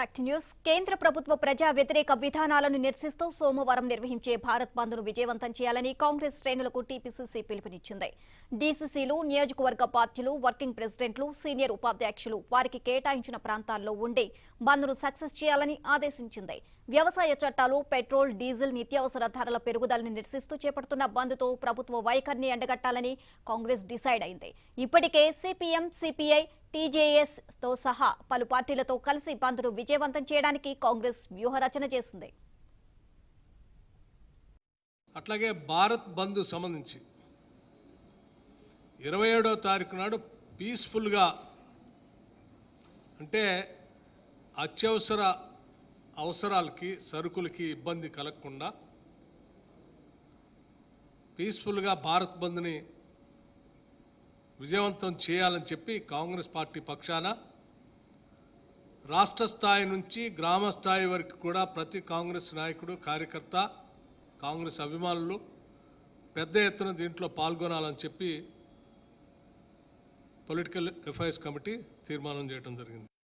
back news కేంద్ర ప్రభుత్వ ప్రజా వ్యతిరేక విధానాలను నిరసిస్తూ సోమవారం నిర్వహించే భారత్ బంద్ను విజయవంతం చేయాలని కాంగ్రెస్ శ్రేణులకు టీపీసీసీ పిలుపునిచ్చింది డీసీసీలు నియోజకవర్గ బాధ్యులు వర్కింగ్ ప్రెసిడెంట్లు సీనియర్ ఉపాధ్యక్షులు వారికి కేటాయించిన ప్రాంతాల్లో ఉండి బంద్ను సక్సెస్ చేయాలని ఆదేశించింది వ్యవసాయ చట్టాలు పెట్రోల్ డీజిల్ నిత్యావసర ధరల పెరుగుదలని నిరసిస్తూ చేపడుతున్న బంద్తో ప్రభుత్వ వైఖరిని ఎండగట్టాలని కాంగ్రెస్ డిసైడ్ అయింది ఇప్పటికే సిపిఎం సిపిఐ టీజేఎస్తో సహా పలు పార్టీలతో కలిసి బంద్ను విజయవంతం చేయడానికి కాంగ్రెస్ వ్యూహరచన చేసింది అట్లాగే భారత్ బంద్ సంబంధించి ఇరవై ఏడో తారీఖు నాడు పీస్ఫుల్గా అంటే అత్యవసర అవసరాలకి సరుకులకి ఇబ్బంది కలగకుండా పీస్ఫుల్గా భారత్ బంద్ని విజయవంతం చేయాలని చెప్పి కాంగ్రెస్ పార్టీ పక్షాన రాష్ట్ర స్థాయి నుంచి గ్రామ స్థాయి వరకు కూడా ప్రతి కాంగ్రెస్ నాయకుడు కార్యకర్త కాంగ్రెస్ అభిమానులు పెద్ద ఎత్తున దీంట్లో పాల్గొనాలని చెప్పి పొలిటికల్ అఫైర్స్ కమిటీ తీర్మానం చేయడం జరిగింది